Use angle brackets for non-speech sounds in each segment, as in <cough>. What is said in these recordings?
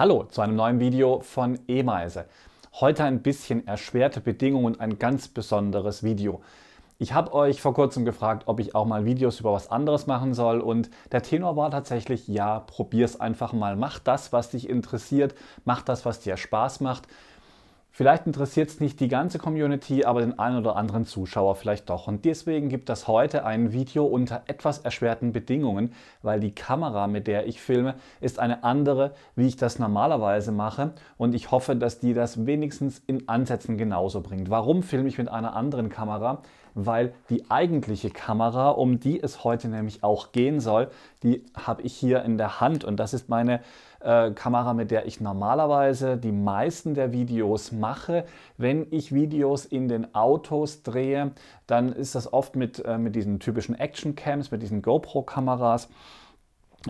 Hallo zu einem neuen Video von E-Meise. Heute ein bisschen erschwerte Bedingungen und ein ganz besonderes Video. Ich habe euch vor kurzem gefragt, ob ich auch mal Videos über was anderes machen soll und der Tenor war tatsächlich, ja, probier's einfach mal. Mach das, was dich interessiert, mach das, was dir Spaß macht Vielleicht interessiert es nicht die ganze Community, aber den einen oder anderen Zuschauer vielleicht doch. Und deswegen gibt es heute ein Video unter etwas erschwerten Bedingungen, weil die Kamera, mit der ich filme, ist eine andere, wie ich das normalerweise mache. Und ich hoffe, dass die das wenigstens in Ansätzen genauso bringt. Warum filme ich mit einer anderen Kamera? weil die eigentliche Kamera, um die es heute nämlich auch gehen soll, die habe ich hier in der Hand und das ist meine äh, Kamera, mit der ich normalerweise die meisten der Videos mache. Wenn ich Videos in den Autos drehe, dann ist das oft mit, äh, mit diesen typischen Action-Cams, mit diesen GoPro-Kameras.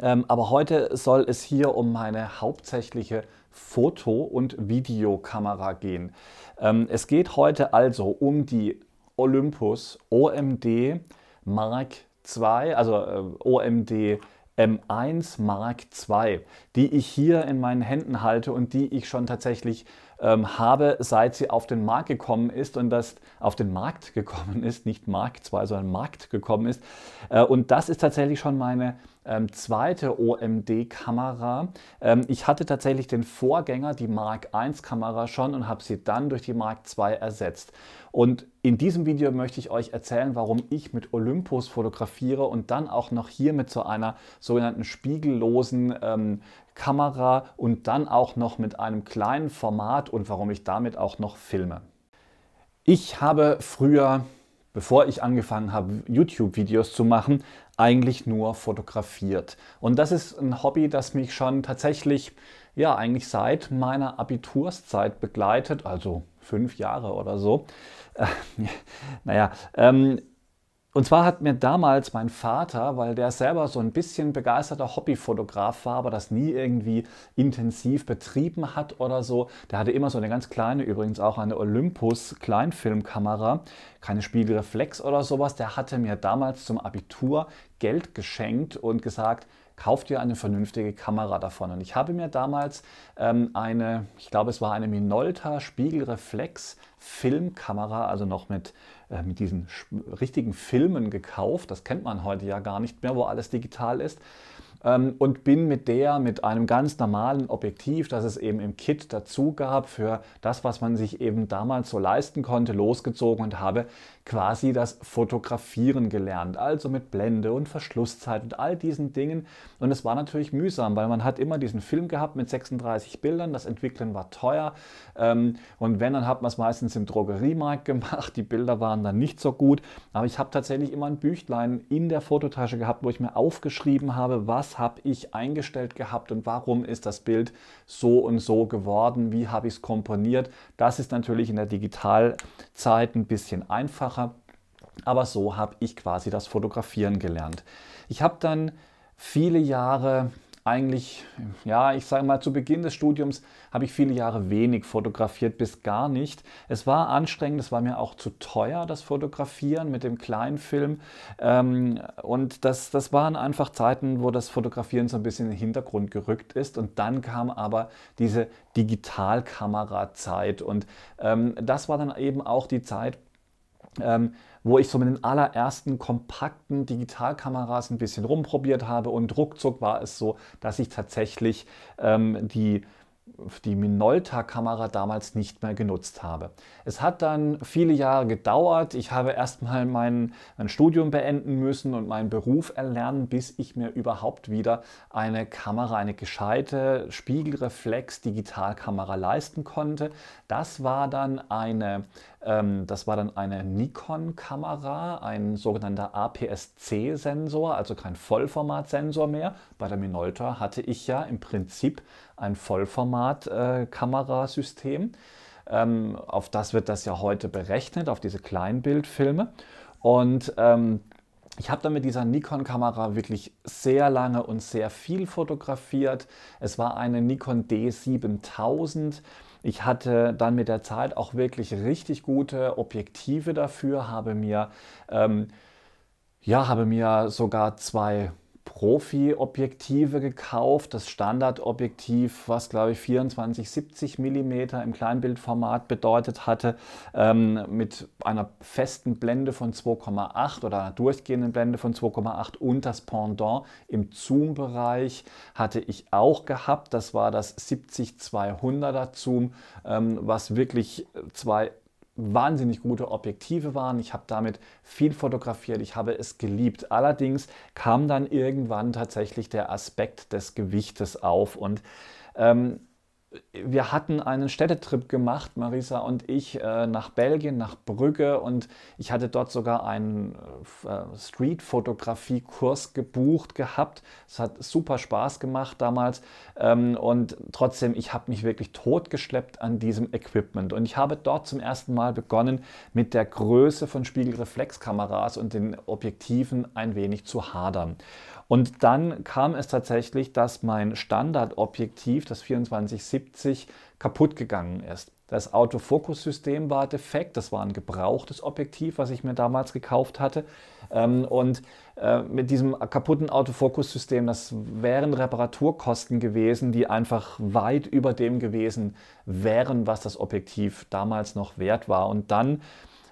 Ähm, aber heute soll es hier um meine hauptsächliche Foto- und Videokamera gehen. Ähm, es geht heute also um die Olympus OMD Mark II, also äh, OMD M1 Mark II, die ich hier in meinen Händen halte und die ich schon tatsächlich ähm, habe, seit sie auf den Markt gekommen ist und das auf den Markt gekommen ist, nicht Mark II, sondern Markt gekommen ist. Äh, und das ist tatsächlich schon meine ähm, zweite OMD-Kamera. Ähm, ich hatte tatsächlich den Vorgänger, die Mark I-Kamera schon und habe sie dann durch die Mark II ersetzt. Und in diesem Video möchte ich euch erzählen, warum ich mit Olympus fotografiere und dann auch noch hier mit so einer sogenannten spiegellosen ähm, Kamera und dann auch noch mit einem kleinen Format und warum ich damit auch noch filme. Ich habe früher bevor ich angefangen habe, YouTube-Videos zu machen, eigentlich nur fotografiert. Und das ist ein Hobby, das mich schon tatsächlich, ja, eigentlich seit meiner Abiturszeit begleitet, also fünf Jahre oder so. <laughs> naja, ähm, und zwar hat mir damals mein Vater, weil der selber so ein bisschen begeisterter Hobbyfotograf war, aber das nie irgendwie intensiv betrieben hat oder so, der hatte immer so eine ganz kleine, übrigens auch eine Olympus Kleinfilmkamera, keine Spiegelreflex oder sowas, der hatte mir damals zum Abitur Geld geschenkt und gesagt, kauft dir eine vernünftige Kamera davon. Und ich habe mir damals ähm, eine, ich glaube es war eine Minolta Spiegelreflex Filmkamera, also noch mit äh, mit diesen richtigen Filmen gekauft. Das kennt man heute ja gar nicht mehr, wo alles digital ist ähm, und bin mit der mit einem ganz normalen Objektiv, das es eben im Kit dazu gab, für das, was man sich eben damals so leisten konnte, losgezogen und habe quasi das Fotografieren gelernt. Also mit Blende und Verschlusszeit und all diesen Dingen. Und es war natürlich mühsam, weil man hat immer diesen Film gehabt mit 36 Bildern. Das Entwickeln war teuer. Ähm, und wenn, dann hat man es meistens im Drogeriemarkt <laughs> gemacht. Die Bilder waren dann nicht so gut. Aber ich habe tatsächlich immer ein Büchlein in der Fototasche gehabt, wo ich mir aufgeschrieben habe, was was habe ich eingestellt gehabt und warum ist das Bild so und so geworden, wie habe ich es komponiert. Das ist natürlich in der Digitalzeit ein bisschen einfacher, aber so habe ich quasi das Fotografieren gelernt. Ich habe dann viele Jahre eigentlich, ja, ich sage mal, zu Beginn des Studiums habe ich viele Jahre wenig fotografiert, bis gar nicht. Es war anstrengend, es war mir auch zu teuer, das Fotografieren mit dem kleinen Film. Ähm, und das, das waren einfach Zeiten, wo das Fotografieren so ein bisschen in den Hintergrund gerückt ist. Und dann kam aber diese Digitalkamera-Zeit. Und ähm, das war dann eben auch die Zeit, ähm, wo ich so mit den allerersten kompakten Digitalkameras ein bisschen rumprobiert habe und ruckzuck war es so, dass ich tatsächlich ähm, die die Minolta-Kamera damals nicht mehr genutzt habe. Es hat dann viele Jahre gedauert. Ich habe erstmal mein, mein Studium beenden müssen und meinen Beruf erlernen, bis ich mir überhaupt wieder eine Kamera, eine gescheite Spiegelreflex-Digitalkamera leisten konnte. Das war dann eine ähm, das war dann eine Nikon-Kamera, ein sogenannter APS-C-Sensor, also kein Vollformat-Sensor mehr. Bei der Minolta hatte ich ja im Prinzip ein Vollformat-Kamerasystem. Ähm, auf das wird das ja heute berechnet, auf diese Kleinbildfilme. Und ähm, ich habe dann mit dieser Nikon-Kamera wirklich sehr lange und sehr viel fotografiert. Es war eine Nikon D7000. Ich hatte dann mit der Zeit auch wirklich richtig gute Objektive dafür, habe mir, ähm, ja, habe mir sogar zwei Profi-Objektive gekauft, das Standardobjektiv, was glaube ich 24-70 mm im Kleinbildformat bedeutet hatte, ähm, mit einer festen Blende von 2,8 oder einer durchgehenden Blende von 2,8 und das Pendant im Zoom-Bereich hatte ich auch gehabt. Das war das 70-200er Zoom, ähm, was wirklich zwei wahnsinnig gute Objektive waren. Ich habe damit viel fotografiert, ich habe es geliebt. Allerdings kam dann irgendwann tatsächlich der Aspekt des Gewichtes auf und ähm, wir hatten einen Städtetrip gemacht, Marisa und ich, äh, nach Belgien, nach Brügge und ich hatte dort sogar einen äh, äh, Street-Fotografie-Kurs gebucht gehabt. Es hat super Spaß gemacht damals ähm, und trotzdem, ich habe mich wirklich totgeschleppt an diesem Equipment und ich habe dort zum ersten Mal begonnen, mit der Größe von Spiegelreflexkameras und den Objektiven ein wenig zu hadern. Und dann kam es tatsächlich, dass mein Standardobjektiv, das 2470, kaputt gegangen ist. Das Autofokussystem war defekt, das war ein gebrauchtes Objektiv, was ich mir damals gekauft hatte. Ähm, und äh, mit diesem kaputten Autofokussystem, das wären Reparaturkosten gewesen, die einfach weit über dem gewesen wären, was das Objektiv damals noch wert war. Und dann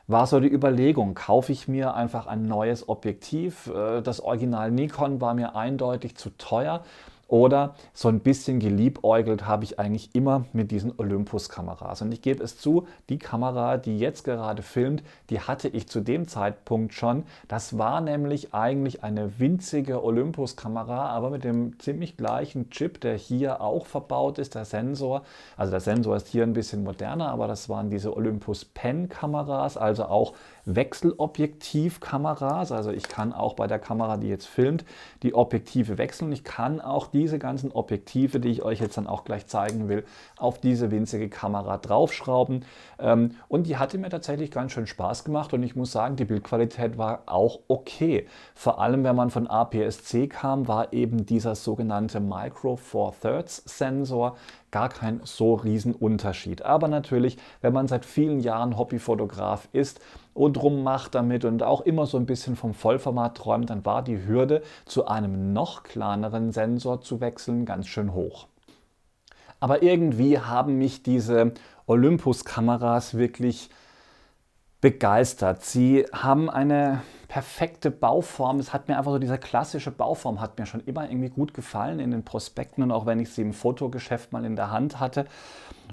war so die Überlegung, kaufe ich mir einfach ein neues Objektiv. Äh, das Original Nikon war mir eindeutig zu teuer. Oder so ein bisschen geliebäugelt habe ich eigentlich immer mit diesen Olympus-Kameras. Und ich gebe es zu, die Kamera, die jetzt gerade filmt, die hatte ich zu dem Zeitpunkt schon. Das war nämlich eigentlich eine winzige Olympus-Kamera, aber mit dem ziemlich gleichen Chip, der hier auch verbaut ist, der Sensor. Also der Sensor ist hier ein bisschen moderner, aber das waren diese Olympus Pen-Kameras, also auch Wechselobjektiv-Kameras. Also ich kann auch bei der Kamera, die jetzt filmt, die Objektive wechseln. Ich kann auch die diese ganzen Objektive, die ich euch jetzt dann auch gleich zeigen will, auf diese winzige Kamera draufschrauben. Ähm, und die hatte mir tatsächlich ganz schön Spaß gemacht und ich muss sagen, die Bildqualität war auch okay. Vor allem, wenn man von APS-C kam, war eben dieser sogenannte Micro Four Thirds Sensor gar kein so riesen Unterschied. Aber natürlich, wenn man seit vielen Jahren Hobbyfotograf ist rundrum macht damit und auch immer so ein bisschen vom Vollformat träumt, dann war die Hürde, zu einem noch kleineren Sensor zu wechseln, ganz schön hoch. Aber irgendwie haben mich diese Olympus-Kameras wirklich begeistert. Sie haben eine perfekte Bauform. Es hat mir einfach so diese klassische Bauform hat mir schon immer irgendwie gut gefallen in den Prospekten und auch wenn ich sie im Fotogeschäft mal in der Hand hatte.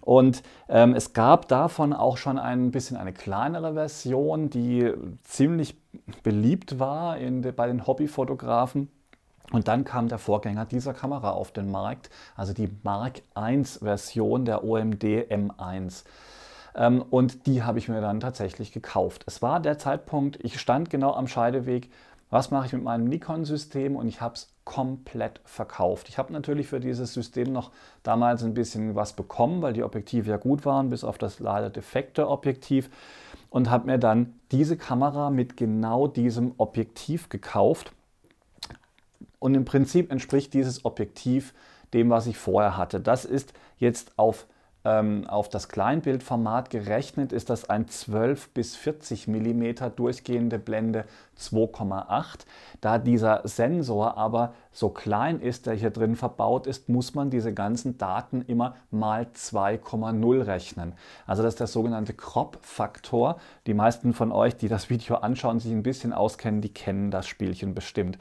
Und ähm, es gab davon auch schon ein bisschen eine kleinere Version, die ziemlich beliebt war in de, bei den Hobbyfotografen. Und dann kam der Vorgänger dieser Kamera auf den Markt, also die Mark I-Version der OMD M1. Ähm, und die habe ich mir dann tatsächlich gekauft. Es war der Zeitpunkt, ich stand genau am Scheideweg, was mache ich mit meinem Nikon-System und ich habe es komplett verkauft. Ich habe natürlich für dieses System noch damals ein bisschen was bekommen, weil die Objektive ja gut waren, bis auf das leider defekte Objektiv und habe mir dann diese Kamera mit genau diesem Objektiv gekauft. Und im Prinzip entspricht dieses Objektiv dem, was ich vorher hatte. Das ist jetzt auf ähm, auf das Kleinbildformat gerechnet ist das ein 12 bis 40 mm durchgehende Blende 2,8. Da dieser Sensor aber so klein ist, der hier drin verbaut ist, muss man diese ganzen Daten immer mal 2,0 rechnen. Also das ist der sogenannte Crop-Faktor. Die meisten von euch, die das Video anschauen, sich ein bisschen auskennen, die kennen das Spielchen bestimmt.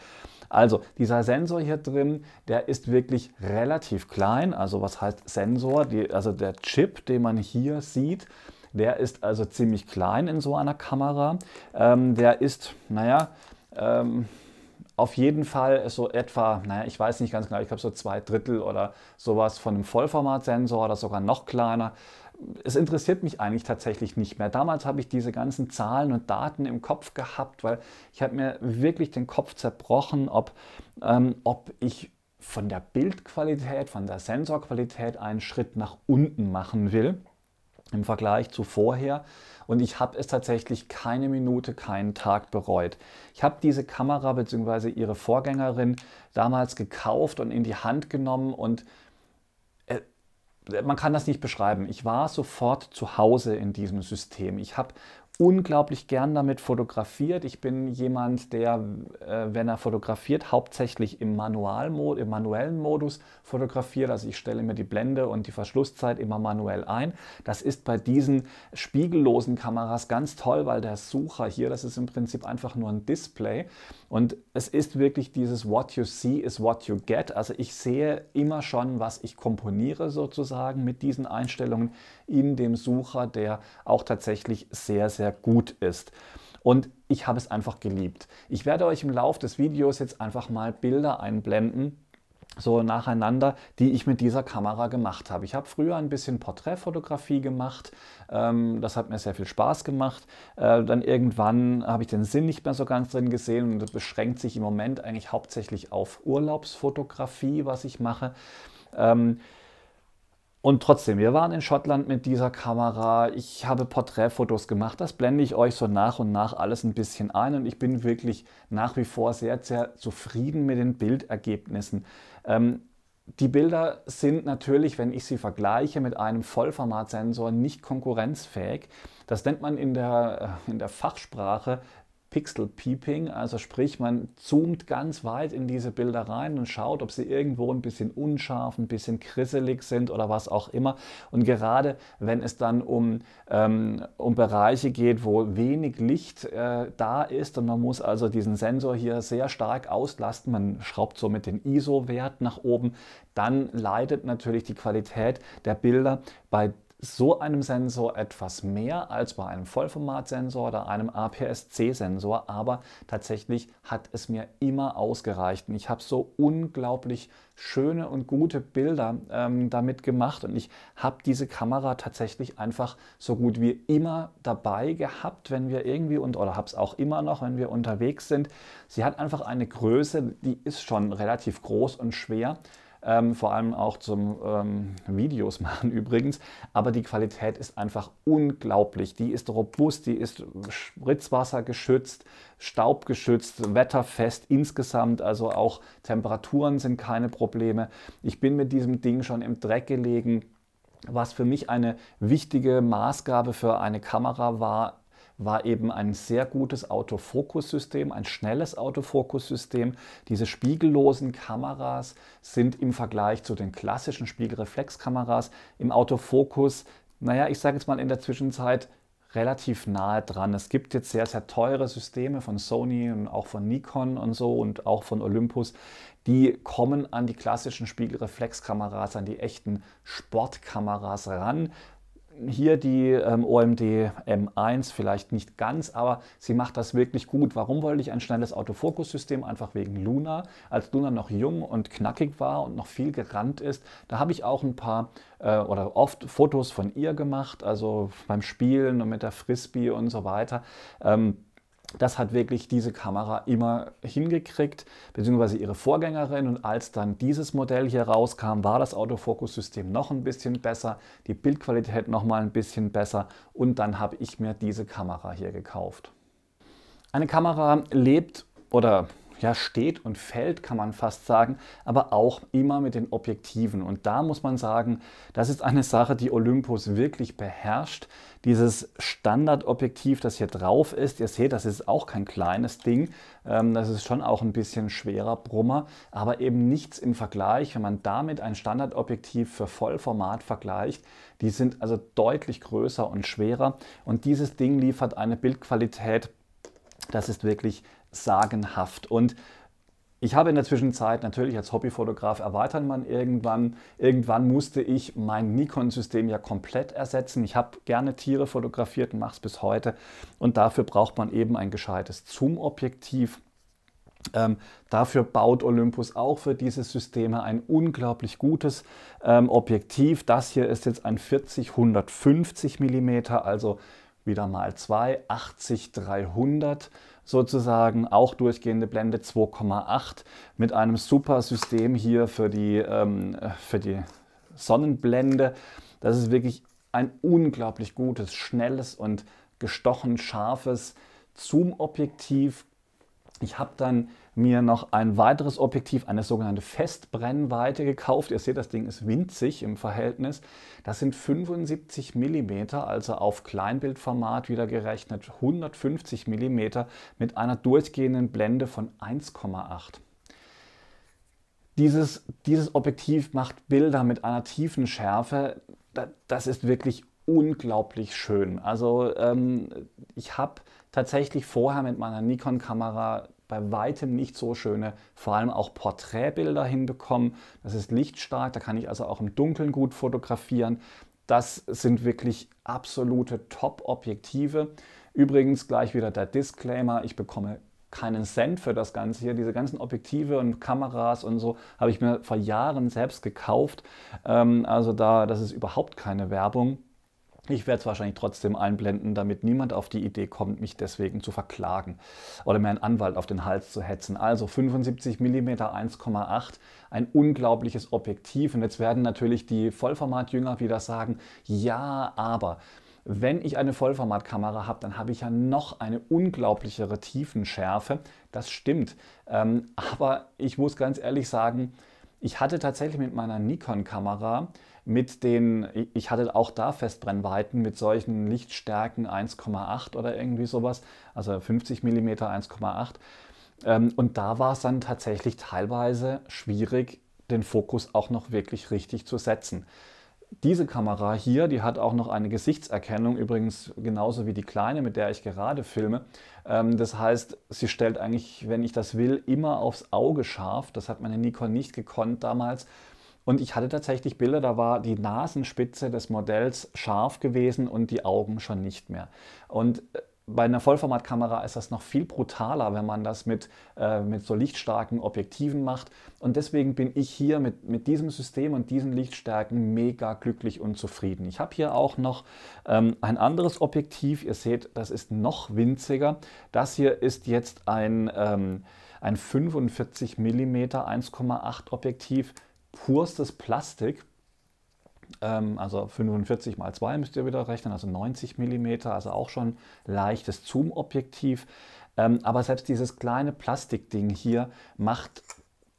Also dieser Sensor hier drin, der ist wirklich relativ klein. Also was heißt Sensor? Die, also der Chip, den man hier sieht, der ist also ziemlich klein in so einer Kamera. Ähm, der ist, naja, ähm, auf jeden Fall so etwa, naja, ich weiß nicht ganz genau, ich glaube so zwei Drittel oder sowas von einem Vollformatsensor oder sogar noch kleiner es interessiert mich eigentlich tatsächlich nicht mehr. Damals habe ich diese ganzen Zahlen und Daten im Kopf gehabt, weil ich habe mir wirklich den Kopf zerbrochen, ob, ähm, ob ich von der Bildqualität, von der Sensorqualität einen Schritt nach unten machen will im Vergleich zu vorher. Und ich habe es tatsächlich keine Minute, keinen Tag bereut. Ich habe diese Kamera bzw. ihre Vorgängerin damals gekauft und in die Hand genommen und man kann das nicht beschreiben. Ich war sofort zu Hause in diesem System. Ich habe unglaublich gern damit fotografiert. Ich bin jemand, der, äh, wenn er fotografiert, hauptsächlich im, Manualmod im manuellen Modus fotografiert. Also ich stelle mir die Blende und die Verschlusszeit immer manuell ein. Das ist bei diesen spiegellosen Kameras ganz toll, weil der Sucher hier, das ist im Prinzip einfach nur ein Display. Und es ist wirklich dieses What you see is what you get. Also ich sehe immer schon, was ich komponiere sozusagen mit diesen Einstellungen in dem Sucher, der auch tatsächlich sehr, sehr sehr gut ist. Und ich habe es einfach geliebt. Ich werde euch im Laufe des Videos jetzt einfach mal Bilder einblenden, so nacheinander, die ich mit dieser Kamera gemacht habe. Ich habe früher ein bisschen Porträtfotografie gemacht, ähm, das hat mir sehr viel Spaß gemacht. Äh, dann irgendwann habe ich den Sinn nicht mehr so ganz drin gesehen und das beschränkt sich im Moment eigentlich hauptsächlich auf Urlaubsfotografie, was ich mache. Ähm, und trotzdem, wir waren in Schottland mit dieser Kamera. Ich habe Porträtfotos gemacht. Das blende ich euch so nach und nach alles ein bisschen ein. Und ich bin wirklich nach wie vor sehr, sehr zufrieden mit den Bildergebnissen. Ähm, die Bilder sind natürlich, wenn ich sie vergleiche mit einem Vollformatsensor, nicht konkurrenzfähig. Das nennt man in der, äh, in der Fachsprache Pixel Peeping, also sprich, man zoomt ganz weit in diese Bilder rein und schaut, ob sie irgendwo ein bisschen unscharf, ein bisschen krisselig sind oder was auch immer. Und gerade wenn es dann um, ähm, um Bereiche geht, wo wenig Licht äh, da ist und man muss also diesen Sensor hier sehr stark auslasten, man schraubt somit den ISO-Wert nach oben, dann leidet natürlich die Qualität der Bilder bei so einem Sensor etwas mehr als bei einem Vollformatsensor oder einem APS-C-Sensor, aber tatsächlich hat es mir immer ausgereicht und ich habe so unglaublich schöne und gute Bilder ähm, damit gemacht und ich habe diese Kamera tatsächlich einfach so gut wie immer dabei gehabt, wenn wir irgendwie und oder habe es auch immer noch, wenn wir unterwegs sind. Sie hat einfach eine Größe, die ist schon relativ groß und schwer ähm, vor allem auch zum ähm, Videos <laughs> machen übrigens. Aber die Qualität ist einfach unglaublich. Die ist robust, die ist spritzwassergeschützt, staubgeschützt, wetterfest insgesamt. Also auch Temperaturen sind keine Probleme. Ich bin mit diesem Ding schon im Dreck gelegen. Was für mich eine wichtige Maßgabe für eine Kamera war, war eben ein sehr gutes Autofokussystem, ein schnelles Autofokussystem. Diese spiegellosen Kameras sind im Vergleich zu den klassischen Spiegelreflexkameras im Autofokus, naja, ich sage jetzt mal in der Zwischenzeit relativ nahe dran. Es gibt jetzt sehr, sehr teure Systeme von Sony und auch von Nikon und so und auch von Olympus. Die kommen an die klassischen Spiegelreflexkameras, an die echten Sportkameras ran hier die ähm, OMD M1 vielleicht nicht ganz, aber sie macht das wirklich gut. Warum wollte ich ein schnelles Autofokussystem? Einfach wegen Luna. Als Luna noch jung und knackig war und noch viel gerannt ist, da habe ich auch ein paar äh, oder oft Fotos von ihr gemacht, also beim Spielen und mit der Frisbee und so weiter. Ähm, das hat wirklich diese Kamera immer hingekriegt, beziehungsweise ihre Vorgängerin. Und als dann dieses Modell hier rauskam, war das Autofokus-System noch ein bisschen besser, die Bildqualität noch mal ein bisschen besser. Und dann habe ich mir diese Kamera hier gekauft. Eine Kamera lebt oder ja, steht und fällt, kann man fast sagen, aber auch immer mit den Objektiven. Und da muss man sagen, das ist eine Sache, die Olympus wirklich beherrscht. Dieses Standardobjektiv, das hier drauf ist, ihr seht, das ist auch kein kleines Ding. Ähm, das ist schon auch ein bisschen schwerer Brummer, aber eben nichts im Vergleich, wenn man damit ein Standardobjektiv für Vollformat vergleicht. Die sind also deutlich größer und schwerer. Und dieses Ding liefert eine Bildqualität, das ist wirklich sagenhaft. Und ich habe in der Zwischenzeit natürlich als Hobbyfotograf erweitern man irgendwann. Irgendwann musste ich mein Nikon-System ja komplett ersetzen. Ich habe gerne Tiere fotografiert und mache es bis heute. Und dafür braucht man eben ein gescheites Zoom-Objektiv. Ähm, dafür baut Olympus auch für diese Systeme ein unglaublich gutes ähm, Objektiv. Das hier ist jetzt ein 40-150 mm, also wieder mal 2, 80-300 mm sozusagen, auch durchgehende Blende 2,8 mit einem super System hier für die, ähm, für die Sonnenblende. Das ist wirklich ein unglaublich gutes, schnelles und gestochen scharfes Zoom-Objektiv, ich habe dann mir noch ein weiteres Objektiv, eine sogenannte Festbrennweite gekauft. Ihr seht, das Ding ist winzig im Verhältnis. Das sind 75 mm, also auf Kleinbildformat wieder gerechnet 150 mm mit einer durchgehenden Blende von 1,8. Dieses, dieses Objektiv macht Bilder mit einer tiefen Schärfe. Das ist wirklich unglaublich schön. Also ähm, ich habe tatsächlich vorher mit meiner Nikon-Kamera bei weitem nicht so schöne, vor allem auch Porträtbilder hinbekommen. Das ist lichtstark, da kann ich also auch im Dunkeln gut fotografieren. Das sind wirklich absolute Top-Objektive. Übrigens gleich wieder der Disclaimer, ich bekomme keinen Cent für das Ganze hier. Diese ganzen Objektive und Kameras und so habe ich mir vor Jahren selbst gekauft. Ähm, also da, das ist überhaupt keine Werbung. Ich werde es wahrscheinlich trotzdem einblenden, damit niemand auf die Idee kommt, mich deswegen zu verklagen oder mir einen Anwalt auf den Hals zu hetzen. Also 75 mm 1,8, ein unglaubliches Objektiv. Und jetzt werden natürlich die Vollformat-Jünger wieder sagen, ja, aber wenn ich eine Vollformatkamera habe, dann habe ich ja noch eine unglaublichere Tiefenschärfe. Das stimmt. Ähm, aber ich muss ganz ehrlich sagen, ich hatte tatsächlich mit meiner Nikon-Kamera mit den, ich hatte auch da Festbrennweiten mit solchen Lichtstärken 1,8 oder irgendwie sowas, also 50 mm 1,8. Und da war es dann tatsächlich teilweise schwierig, den Fokus auch noch wirklich richtig zu setzen. Diese Kamera hier, die hat auch noch eine Gesichtserkennung, übrigens genauso wie die kleine, mit der ich gerade filme. Ähm, das heißt, sie stellt eigentlich, wenn ich das will, immer aufs Auge scharf. Das hat meine Nikon nicht gekonnt damals. Und ich hatte tatsächlich Bilder, da war die Nasenspitze des Modells scharf gewesen und die Augen schon nicht mehr. Und äh, bei einer Vollformatkamera ist das noch viel brutaler, wenn man das mit, äh, mit so lichtstarken Objektiven macht. Und deswegen bin ich hier mit, mit diesem System und diesen Lichtstärken mega glücklich und zufrieden. Ich habe hier auch noch ähm, ein anderes Objektiv. Ihr seht, das ist noch winziger. Das hier ist jetzt ein, ähm, ein 45 mm 1,8 Objektiv purstes Plastik. Ähm, also 45 mal 2 müsst ihr wieder rechnen, also 90 mm, also auch schon leichtes Zoom-Objektiv. Ähm, aber selbst dieses kleine Plastikding hier macht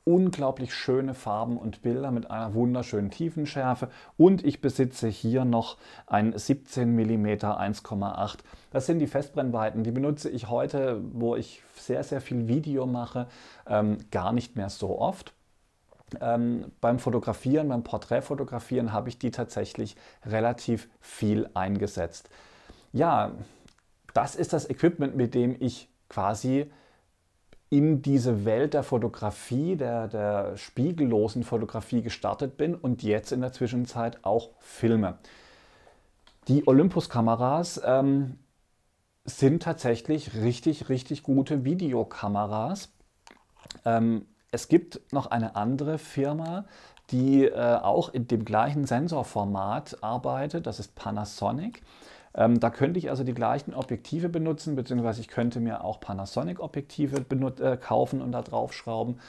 unglaublich schöne Farben und Bilder mit einer wunderschönen Tiefenschärfe und ich besitze hier noch ein 17 mm 1,8. Das sind die Festbrennweiten, die benutze ich heute, wo ich sehr, sehr viel Video mache, ähm, gar nicht mehr so oft ähm, beim Fotografieren, beim Porträtfotografieren habe ich die tatsächlich relativ viel eingesetzt. Ja, das ist das Equipment, mit dem ich quasi in diese Welt der Fotografie, der, der spiegellosen Fotografie gestartet bin und jetzt in der Zwischenzeit auch filme. Die Olympus-Kameras ähm, sind tatsächlich richtig, richtig gute Videokameras. Ähm, es gibt noch eine andere Firma, die äh, auch in dem gleichen Sensorformat arbeitet, das ist Panasonic. Ähm, da könnte ich also die gleichen Objektive benutzen, beziehungsweise ich könnte mir auch Panasonic-Objektive äh, kaufen und da draufschrauben.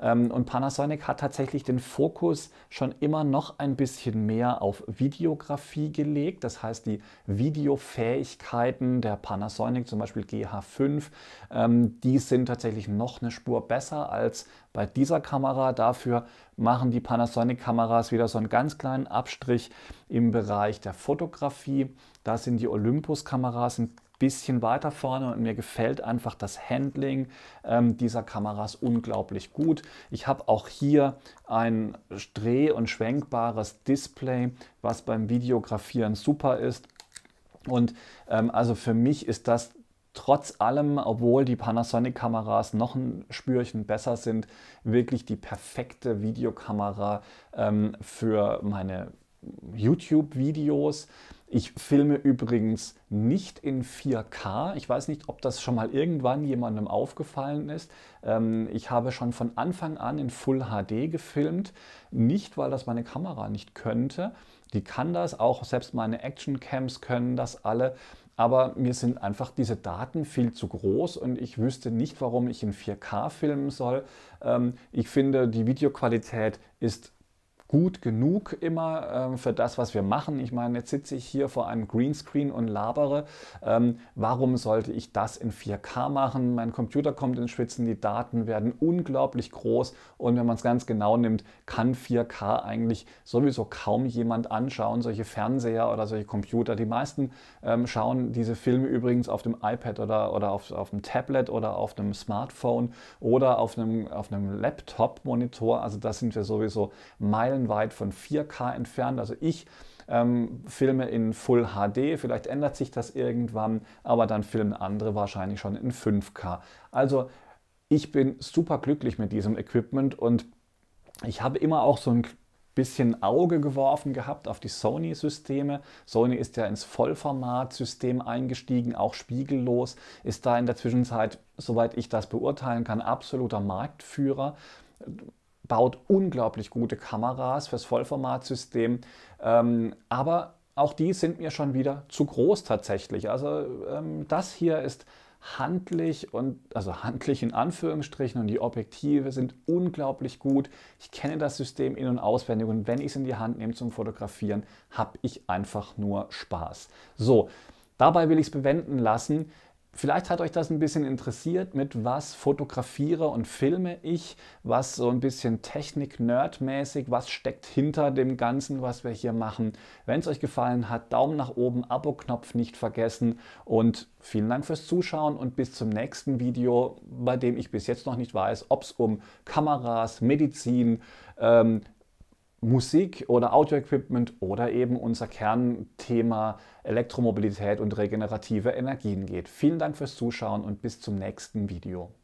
Ähm, und Panasonic hat tatsächlich den Fokus schon immer noch ein bisschen mehr auf Videografie gelegt. Das heißt, die Videofähigkeiten der Panasonic, zum Beispiel GH5, ähm, die sind tatsächlich noch eine Spur besser als bei dieser Kamera. Dafür machen die Panasonic-Kameras wieder so einen ganz kleinen Abstrich im Bereich der Fotografie. Da sind die Olympus-Kameras ein bisschen weiter vorne und mir gefällt einfach das Handling ähm, dieser Kameras unglaublich gut. Ich habe auch hier ein dreh- und schwenkbares Display, was beim Videografieren super ist. Und ähm, also für mich ist das trotz allem, obwohl die Panasonic-Kameras noch ein Spürchen besser sind, wirklich die perfekte Videokamera ähm, für meine YouTube-Videos. Ich filme übrigens nicht in 4K. Ich weiß nicht, ob das schon mal irgendwann jemandem aufgefallen ist. Ähm, ich habe schon von Anfang an in Full HD gefilmt. Nicht, weil das meine Kamera nicht könnte. Die kann das, auch selbst meine Action-Cams können das alle. Aber mir sind einfach diese Daten viel zu groß und ich wüsste nicht, warum ich in 4K filmen soll. Ähm, ich finde, die Videoqualität ist gut genug immer ähm, für das, was wir machen. Ich meine, jetzt sitze ich hier vor einem Greenscreen und labere. Ähm, warum sollte ich das in 4K machen? Mein Computer kommt in Schwitzen, die Daten werden unglaublich groß und wenn man es ganz genau nimmt, kann 4K eigentlich sowieso kaum jemand anschauen, solche Fernseher oder solche Computer. Die meisten ähm, schauen diese Filme übrigens auf dem iPad oder, oder auf, auf dem Tablet oder auf einem Smartphone oder auf einem, auf einem Laptop-Monitor. Also da sind wir sowieso Meilen meilenweit von 4K entfernt. Also ich ähm, filme in Full HD, vielleicht ändert sich das irgendwann, aber dann filmen andere wahrscheinlich schon in 5K. Also ich bin super glücklich mit diesem Equipment und ich habe immer auch so ein bisschen Auge geworfen gehabt auf die Sony-Systeme. Sony ist ja ins Vollformat-System eingestiegen, auch spiegellos, ist da in der Zwischenzeit, soweit ich das beurteilen kann, absoluter Marktführer baut unglaublich gute Kameras fürs Vollformatsystem, ähm, aber auch die sind mir schon wieder zu groß tatsächlich. Also ähm, das hier ist handlich und also handlich in Anführungsstrichen und die Objektive sind unglaublich gut. Ich kenne das System in und auswendig und wenn ich es in die Hand nehme zum Fotografieren, habe ich einfach nur Spaß. So, dabei will ich es bewenden lassen. Vielleicht hat euch das ein bisschen interessiert, mit was fotografiere und filme ich, was so ein bisschen Technik-Nerd-mäßig, was steckt hinter dem Ganzen, was wir hier machen. Wenn es euch gefallen hat, Daumen nach oben, Abo-Knopf nicht vergessen und vielen Dank fürs Zuschauen und bis zum nächsten Video, bei dem ich bis jetzt noch nicht weiß, ob es um Kameras, Medizin, ähm, Musik oder Audio-Equipment oder eben unser Kernthema Elektromobilität und regenerative Energien geht. Vielen Dank fürs Zuschauen und bis zum nächsten Video.